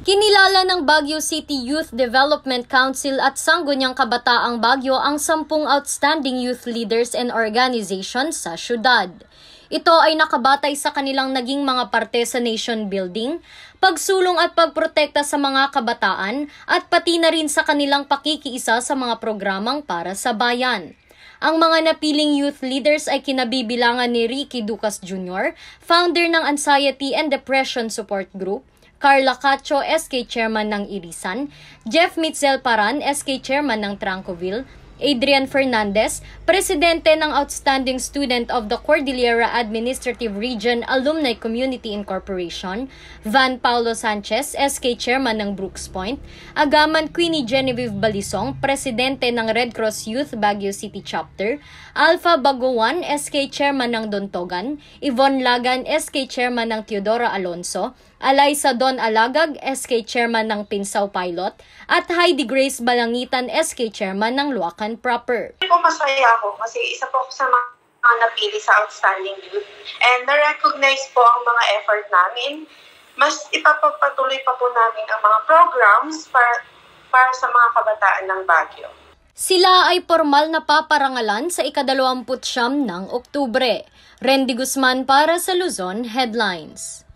Kinilala ng Baguio City Youth Development Council at Sangguniang Kabataang Baguio ang sampung outstanding youth leaders and organizations sa syudad. Ito ay nakabatay sa kanilang naging mga parte sa nation building, pagsulong at pagprotekta sa mga kabataan at pati na rin sa kanilang pakikiisa sa mga programang para sa bayan. Ang mga napiling youth leaders ay kinabibilangan ni Ricky Ducas Jr., founder ng Anxiety and Depression Support Group, Carla Cacho, SK Chairman ng Irisan, Jeff Mitzel Paran, SK Chairman ng Trancoville, Adrian Fernandez, presidente ng Outstanding Student of the Cordillera Administrative Region Alumni Community Incorporation, Van Paulo Sanchez, SK Chairman ng Brooks Point, Agaman Queenie Genevieve Balisong, presidente ng Red Cross Youth Baguio City Chapter, Alpha Baguan, SK Chairman ng Dontogan, Yvonne Lagan, SK Chairman ng Teodora Alonso, Alaysa Don Alagag, SK Chairman ng Pinsaw Pilot, at Heidi Grace Balangitan, SK Chairman ng Luacan Bulacan proper. Ako masaya ako kasi isa po ako sa mga napili sa Outstanding Youth and na-recognize po ang mga effort namin. Mas ipapapatuloy pa po namin ang mga programs para, para sa mga kabataan ng Baguio. Sila ay formal na paparangalan sa ikadalawamput siyam ng Oktubre. Randy Guzman para sa Luzon Headlines.